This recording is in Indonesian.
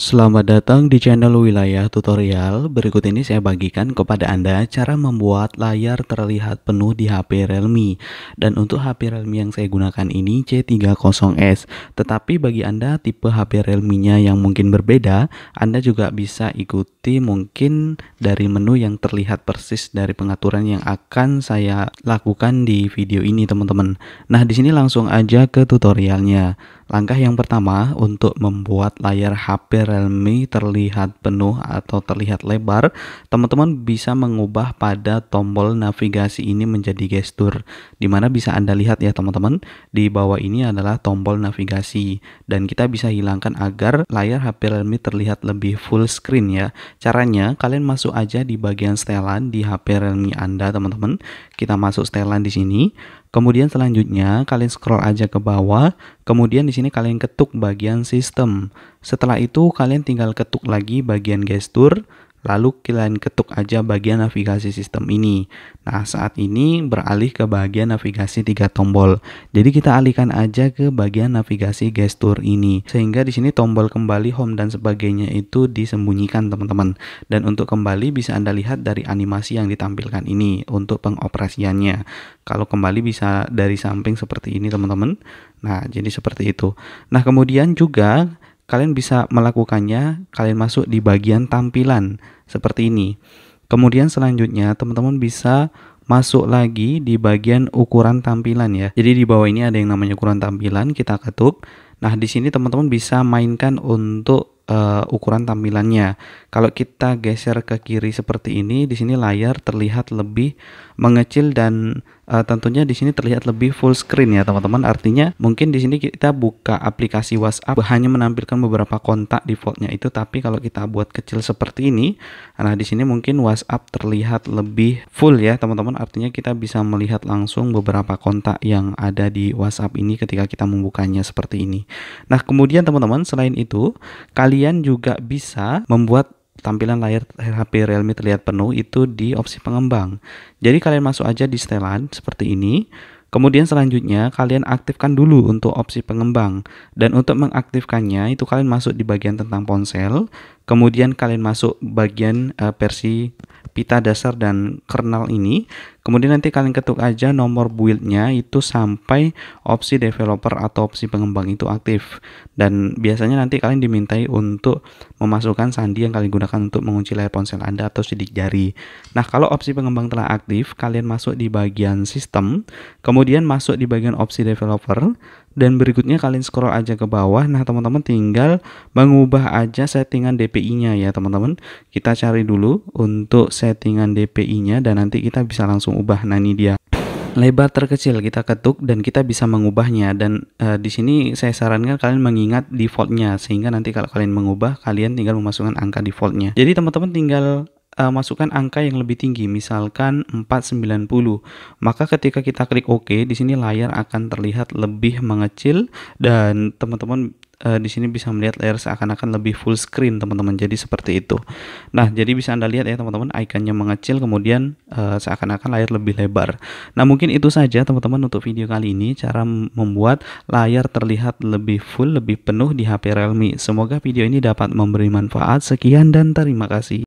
Selamat datang di channel Wilayah Tutorial. Berikut ini saya bagikan kepada Anda cara membuat layar terlihat penuh di HP Realme. Dan untuk HP Realme yang saya gunakan ini C30S. Tetapi bagi Anda tipe HP Realme-nya yang mungkin berbeda, Anda juga bisa ikuti mungkin dari menu yang terlihat persis dari pengaturan yang akan saya lakukan di video ini, teman-teman. Nah, di sini langsung aja ke tutorialnya. Langkah yang pertama untuk membuat layar HP Realme terlihat penuh atau terlihat lebar, teman-teman bisa mengubah pada tombol navigasi ini menjadi gestur. Di mana bisa Anda lihat ya teman-teman, di bawah ini adalah tombol navigasi dan kita bisa hilangkan agar layar HP Realme terlihat lebih full screen ya. Caranya kalian masuk aja di bagian setelan di HP Realme Anda teman-teman. Kita masuk setelan di sini, Kemudian selanjutnya kalian scroll aja ke bawah, kemudian di sini kalian ketuk bagian sistem. Setelah itu kalian tinggal ketuk lagi bagian gestur, Lalu kalian ketuk aja bagian navigasi sistem ini. Nah, saat ini beralih ke bagian navigasi tiga tombol. Jadi kita alihkan aja ke bagian navigasi gesture ini. Sehingga di sini tombol kembali home dan sebagainya itu disembunyikan, teman-teman. Dan untuk kembali bisa Anda lihat dari animasi yang ditampilkan ini untuk pengoperasiannya. Kalau kembali bisa dari samping seperti ini, teman-teman. Nah, jadi seperti itu. Nah, kemudian juga kalian bisa melakukannya, kalian masuk di bagian tampilan seperti ini. Kemudian selanjutnya teman-teman bisa masuk lagi di bagian ukuran tampilan ya. Jadi di bawah ini ada yang namanya ukuran tampilan, kita ketuk. Nah, di sini teman-teman bisa mainkan untuk uh, ukuran tampilannya. Kalau kita geser ke kiri seperti ini, di sini layar terlihat lebih mengecil dan uh, tentunya di sini terlihat lebih full screen ya teman-teman. Artinya mungkin di sini kita buka aplikasi WhatsApp hanya menampilkan beberapa kontak defaultnya itu, tapi kalau kita buat kecil seperti ini, nah di sini mungkin WhatsApp terlihat lebih full ya teman-teman. Artinya kita bisa melihat langsung beberapa kontak yang ada di WhatsApp ini ketika kita membukanya seperti ini. Nah kemudian teman-teman selain itu kalian juga bisa membuat tampilan layar HP Realme terlihat penuh itu di opsi pengembang. Jadi kalian masuk aja di setelan seperti ini. Kemudian selanjutnya kalian aktifkan dulu untuk opsi pengembang dan untuk mengaktifkannya itu kalian masuk di bagian tentang ponsel. Kemudian kalian masuk bagian uh, versi pita dasar dan kernel ini. Kemudian nanti kalian ketuk aja nomor buildnya itu sampai opsi developer atau opsi pengembang itu aktif. Dan biasanya nanti kalian dimintai untuk memasukkan sandi yang kalian gunakan untuk mengunci layar ponsel Anda atau sidik jari. Nah, kalau opsi pengembang telah aktif, kalian masuk di bagian sistem, kemudian masuk di bagian opsi developer, dan berikutnya kalian scroll aja ke bawah. Nah, teman-teman tinggal mengubah aja settingan DPI-nya ya, teman-teman. Kita cari dulu untuk settingan DPI-nya dan nanti kita bisa langsung ubah. Nah, ini dia lebar terkecil kita ketuk dan kita bisa mengubahnya dan e, di sini saya sarankan kalian mengingat defaultnya sehingga nanti kalau kalian mengubah kalian tinggal memasukkan angka defaultnya jadi teman-teman tinggal uh, masukkan angka yang lebih tinggi, misalkan 490. Maka ketika kita klik OK, di sini layar akan terlihat lebih mengecil dan teman-teman uh, di sini bisa melihat layar seakan-akan lebih full screen teman-teman jadi seperti itu nah jadi bisa anda lihat ya teman-teman ikonnya mengecil kemudian uh, seakan-akan layar lebih lebar nah mungkin itu saja teman-teman untuk video kali ini cara membuat layar terlihat lebih full lebih penuh di HP Realme semoga video ini dapat memberi manfaat sekian dan terima kasih